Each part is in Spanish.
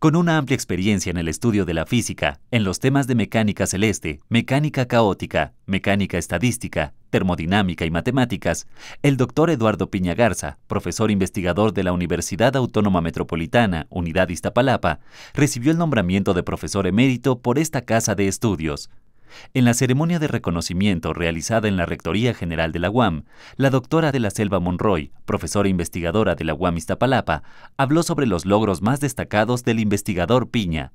Con una amplia experiencia en el estudio de la física, en los temas de mecánica celeste, mecánica caótica, mecánica estadística, termodinámica y matemáticas, el doctor Eduardo Piña Garza, profesor investigador de la Universidad Autónoma Metropolitana, Unidad Iztapalapa, recibió el nombramiento de profesor emérito por esta casa de estudios, en la ceremonia de reconocimiento realizada en la Rectoría General de la UAM, la doctora de la Selva Monroy, profesora investigadora de la UAM Iztapalapa, habló sobre los logros más destacados del investigador Piña.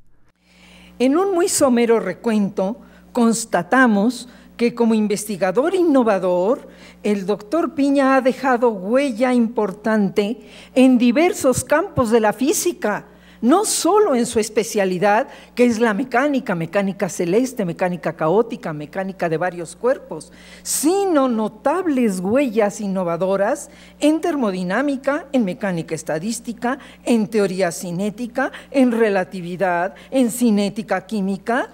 En un muy somero recuento, constatamos que como investigador innovador, el doctor Piña ha dejado huella importante en diversos campos de la física, no solo en su especialidad, que es la mecánica, mecánica celeste, mecánica caótica, mecánica de varios cuerpos, sino notables huellas innovadoras en termodinámica, en mecánica estadística, en teoría cinética, en relatividad, en cinética química.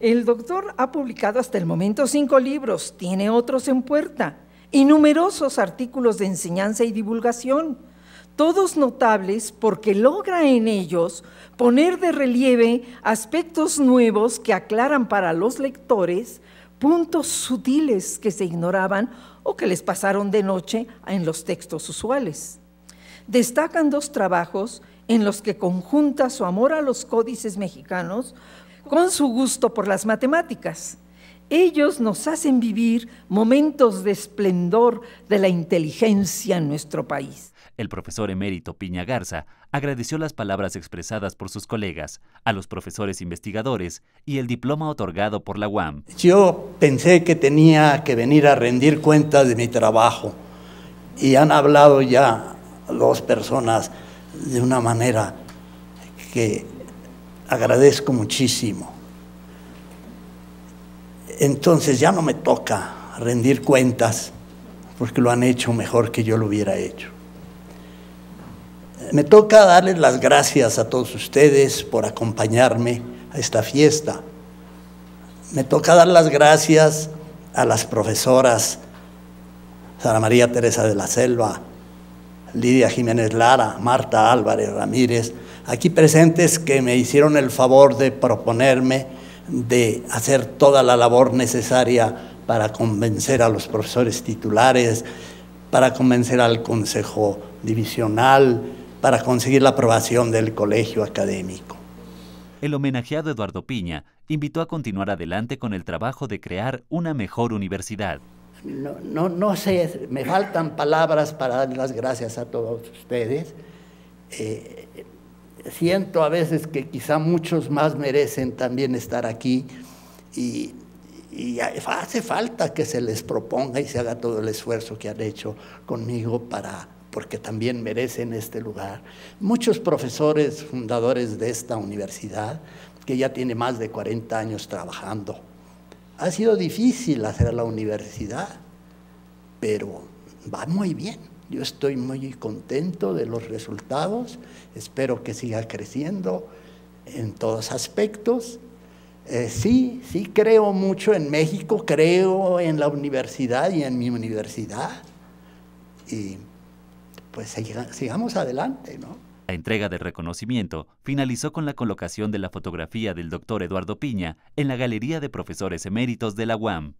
El doctor ha publicado hasta el momento cinco libros, tiene otros en puerta y numerosos artículos de enseñanza y divulgación todos notables porque logra en ellos poner de relieve aspectos nuevos que aclaran para los lectores puntos sutiles que se ignoraban o que les pasaron de noche en los textos usuales. Destacan dos trabajos en los que conjunta su amor a los códices mexicanos con su gusto por las matemáticas. Ellos nos hacen vivir momentos de esplendor de la inteligencia en nuestro país. El profesor emérito Piña Garza agradeció las palabras expresadas por sus colegas, a los profesores investigadores y el diploma otorgado por la UAM. Yo pensé que tenía que venir a rendir cuenta de mi trabajo y han hablado ya dos personas de una manera que agradezco muchísimo. Entonces ya no me toca rendir cuentas porque lo han hecho mejor que yo lo hubiera hecho. Me toca darles las gracias a todos ustedes por acompañarme a esta fiesta. Me toca dar las gracias a las profesoras Sara María Teresa de la Selva, Lidia Jiménez Lara, Marta Álvarez Ramírez, aquí presentes que me hicieron el favor de proponerme de hacer toda la labor necesaria para convencer a los profesores titulares, para convencer al Consejo Divisional, para conseguir la aprobación del colegio académico. El homenajeado Eduardo Piña invitó a continuar adelante con el trabajo de crear una mejor universidad. No, no, no sé, me faltan palabras para dar las gracias a todos ustedes. Eh, siento a veces que quizá muchos más merecen también estar aquí y, hace falta que se les proponga y se haga todo el esfuerzo que han hecho conmigo porque también merecen este lugar. Muchos profesores fundadores de esta universidad, que ya tiene más de 40 años trabajando. Ha sido difícil hacer la universidad, pero va muy bien. Yo estoy muy contento de los resultados, espero que siga creciendo en todos aspectos. Eh, sí, sí creo mucho en México, creo en la universidad y en mi universidad. Y pues sigamos adelante, ¿no? La entrega de reconocimiento finalizó con la colocación de la fotografía del doctor Eduardo Piña en la Galería de Profesores Eméritos de la UAM.